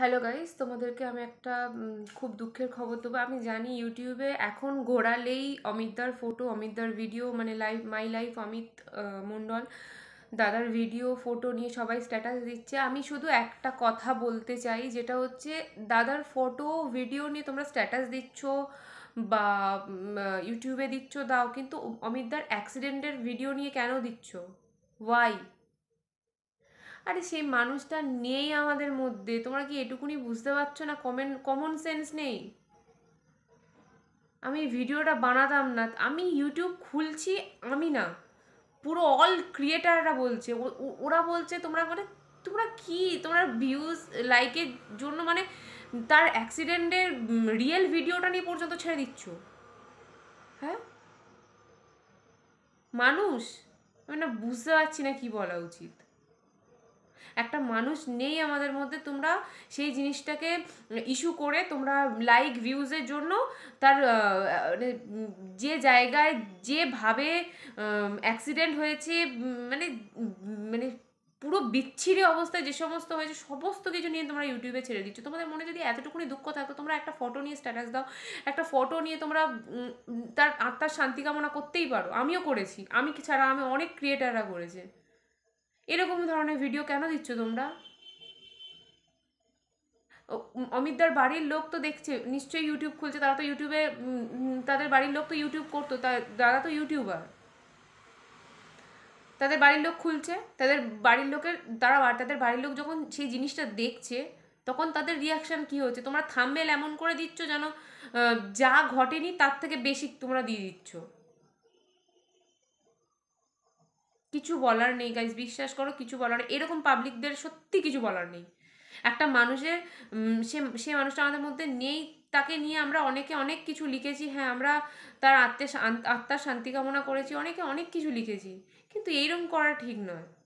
hello guys তোমাদেরকে আমি একটা খুব দুঃখের খবর দেবো আমি জানি ইউটিউবে এখন ঘোরালেই অমিতদার ফটো অমিতদার ভিডিও মানে life my life Amit Mondal দাদার ভিডিও ফটো নিয়ে সবাই স্ট্যাটাস দিচ্ছে আমি শুধু একটা কথা বলতে চাই যেটা হচ্ছে দাদার ফটো ভিডিও নিয়ে তোমরা স্ট্যাটাস দিচ্ছ বা ইউটিউবে দিচ্ছ দাও কিন্তু অমিতদার অ্যাক্সিডেন্টের ভিডিও নিয়ে কেন দিচ্ছ ওয়াই আরে সেই মানুষটা নেই আমাদের মধ্যে তোমরা কি এটুকুনি বুঝতে পারছো না কমেন কমন সেন্স নেই আমি ভিডিওটা বানাতাম না আমি ইউটিউব খুলছি আমি না পুরো অল ক্রিয়েটাররা বলছে ওরা বলছে তোমরা মানে তোমরা কি তোমরা ভিউজ লাইকের জন্য মানে তার অ্যাক্সিডেন্টের রিয়েল ভিডিওটা নিয়ে পর্যন্ত ছেড়ে দিচ্ছ হ্যাঁ মানুষ আমি না বুঝতে পারছি না কি বলা উচিত একটা মানুষ নেই আমাদের মধ্যে তোমরা সেই জিনিসটাকে ইস্যু করে তোমরা লাইক ভিউজের জন্য তার মানে যে জায়গায় যেভাবে অ্যাক্সিডেন্ট হয়েছে মানে মানে পুরো বিচ্ছিরি অবস্থায় যে সমস্ত হয়েছে সমস্ত কিছু নিয়ে তোমরা ইউটিউবে ছেড়ে দিচ্ছ তোমাদের মনে যদি এতটুকুনি দুঃখ থাকতো তোমরা একটা ফটো নিয়ে স্ট্যাটাস দাও একটা ফটো নিয়ে তোমরা তার আত্মার শান্তি কামনা করতেই পারো আমিও করেছি আমি ছাড়া আমি অনেক ক্রিয়েটাররা করেছে এরকম ধরনের ভিডিও কেন দিচ্ছ তোমরা অমিতদার বাড়ির লোক তো দেখছে নিশ্চয়ই ইউটিউব খুলছে তারা তো ইউটিউবে তাদের বাড়ির লোক তো ইউটিউব করতো তারা তো ইউটিউবার তাদের বাড়ির লোক খুলছে তাদের বাড়ির লোকের তারা তাদের বাড়ির লোক যখন সেই জিনিসটা দেখছে তখন তাদের রিয়াকশান কি হচ্ছে তোমরা থামবেল এমন করে দিচ্ছ যেন যা ঘটেনি তার থেকে বেশি তোমরা দিয়ে দিচ্ছ কিছু বলার নেই গাইজ বিশ্বাস করো কিছু বলার নেই এরকম পাবলিকদের সত্যি কিছু বলার নেই একটা মানুষের সে সে মানুষটা আমাদের মধ্যে নেই তাকে নিয়ে আমরা অনেকে অনেক কিছু লিখেছি হ্যাঁ আমরা তার আত্মে আত্মার শান্তি কামনা করেছি অনেকে অনেক কিছু লিখেছি কিন্তু এইরকম করা ঠিক নয়